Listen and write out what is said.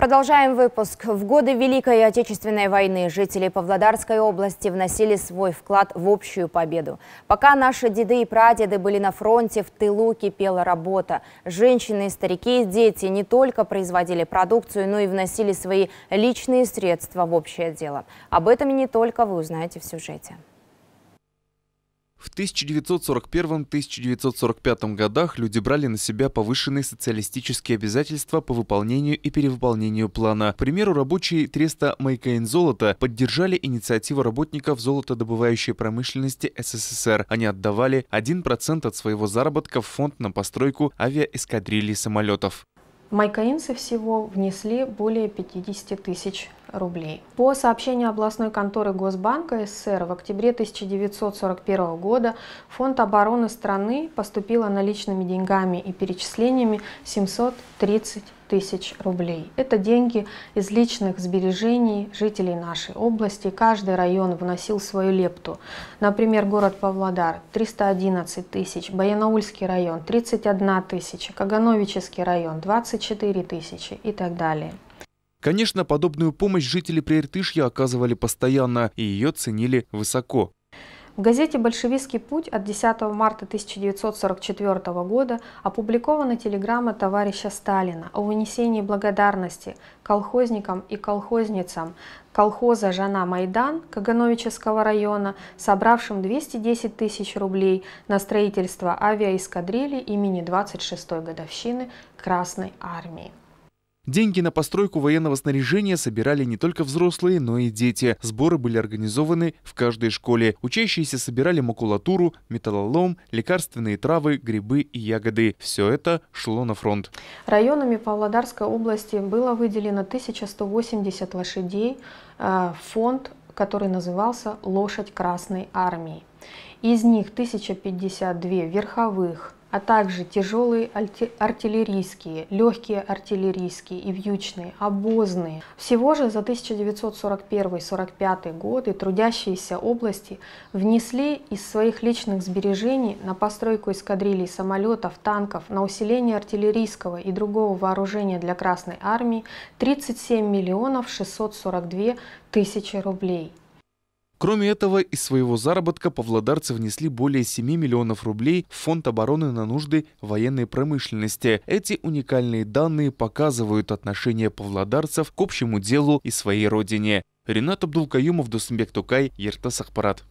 Продолжаем выпуск. В годы Великой Отечественной войны жители Павлодарской области вносили свой вклад в общую победу. Пока наши деды и прадеды были на фронте, в тылу кипела работа. Женщины, старики и дети не только производили продукцию, но и вносили свои личные средства в общее дело. Об этом и не только вы узнаете в сюжете. В 1941-1945 годах люди брали на себя повышенные социалистические обязательства по выполнению и перевыполнению плана. К примеру, рабочие треста Майкаин Золото поддержали инициативу работников золотодобывающей промышленности СССР. Они отдавали 1% от своего заработка в фонд на постройку авиаэскадрильи самолетов. Майкаинцы всего внесли более 50 тысяч рублей. По сообщению областной конторы Госбанка СССР в октябре 1941 года в фонд обороны страны поступило наличными деньгами и перечислениями 730 тысяч рублей. Это деньги из личных сбережений жителей нашей области. Каждый район вносил свою лепту. Например, город Павлодар 311 тысяч, Баянаульский район 31 тысяча, Кагановический район 24 тысячи и так далее. Конечно, подобную помощь жители Прииртышья оказывали постоянно и ее ценили высоко. В газете «Большевистский путь» от 10 марта 1944 года опубликована телеграмма товарища Сталина о вынесении благодарности колхозникам и колхозницам колхоза «Жана Майдан» Кагановического района, собравшим 210 тысяч рублей на строительство авиаэскадрильи имени 26-й годовщины Красной Армии. Деньги на постройку военного снаряжения собирали не только взрослые, но и дети. Сборы были организованы в каждой школе. Учащиеся собирали макулатуру, металлолом, лекарственные травы, грибы и ягоды. Все это шло на фронт. Районами Павлодарской области было выделено 1180 лошадей э, фонд, который назывался «Лошадь Красной Армии». Из них 1052 верховых, а также тяжелые артиллерийские, легкие артиллерийские и вьючные, обозные. Всего же за 1941-45 годы трудящиеся области внесли из своих личных сбережений на постройку эскадрилей самолетов, танков, на усиление артиллерийского и другого вооружения для Красной Армии 37 миллионов 642 тысячи рублей. Кроме этого, из своего заработка павлодарцы внесли более 7 миллионов рублей в фонд обороны на нужды военной промышленности. Эти уникальные данные показывают отношение павлодарцев к общему делу и своей родине. Ренат Абдулкаюмов, Досмбек Тукай, Ертас Ахпарат.